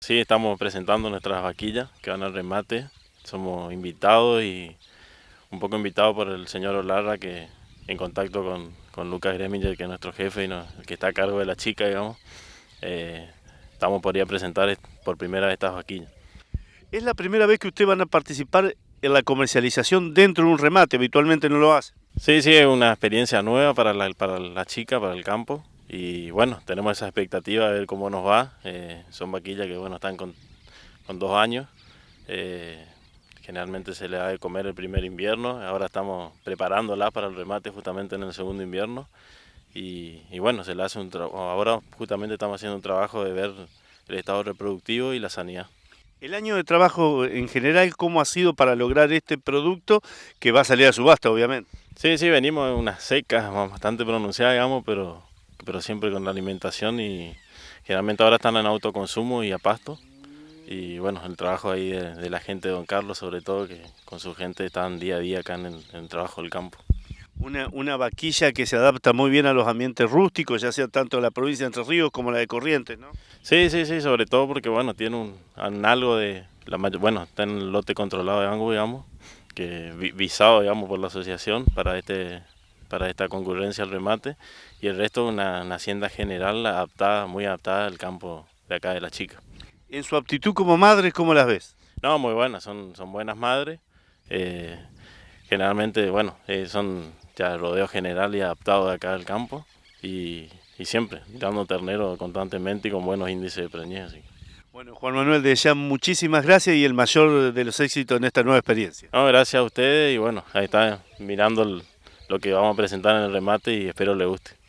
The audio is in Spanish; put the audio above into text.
Sí, estamos presentando nuestras vaquillas que van al remate. Somos invitados y un poco invitados por el señor Olarra, que en contacto con, con Lucas Greminger, que es nuestro jefe y que está a cargo de la chica, digamos, eh, estamos por ir a presentar por primera vez estas vaquillas. ¿Es la primera vez que ustedes van a participar en la comercialización dentro de un remate? Habitualmente no lo hacen. Sí, sí, es una experiencia nueva para para la chica, para el campo. Y bueno, tenemos esa expectativa de ver cómo nos va. Eh, son vaquillas que bueno, están con, con dos años. Eh, generalmente se le da de comer el primer invierno. Ahora estamos preparándolas para el remate justamente en el segundo invierno. Y, bueno, se le hace un ahora justamente estamos haciendo un trabajo de ver el estado reproductivo y la sanidad. El año de trabajo eh, en general, ¿cómo ha sido para lograr este producto que va a salir a subasta, obviamente? Sí, sí, venimos en una secas bastante pronunciada, digamos, pero pero siempre con la alimentación y generalmente ahora están en autoconsumo y a pasto. Y bueno, el trabajo ahí de, la gente de Don Carlos, sobre todo, que con su gente están día a día acá en el, trabajo del campo. Una, una, vaquilla que se adapta muy bien a los ambientes rústicos, ya sea tanto la provincia de Entre Ríos como la de Corrientes, ¿no? Sí, sí, sí, sobre todo porque, bueno, tiene un, algo de... bueno, está en lote controlado de Angu, digamos, que visado, digamos, por la asociación para este para esta concurrencia al remate y el resto una, una hacienda general adaptada, muy adaptada al campo de acá de la chica. ¿En su aptitud como madres cómo las ves? No, muy buenas, son, son buenas madres. Eh, generalmente, bueno, eh, son ya rodeo general y adaptado de acá al campo y, y, siempre dando ternero constantemente y con buenos índices de preñez. Bueno, Juan Manuel, de ya muchísimas gracias y el mayor de los éxitos en esta nueva experiencia. No, gracias a ustedes y bueno, ahí está mirando el, lo que vamos a presentar en el remate y espero le guste.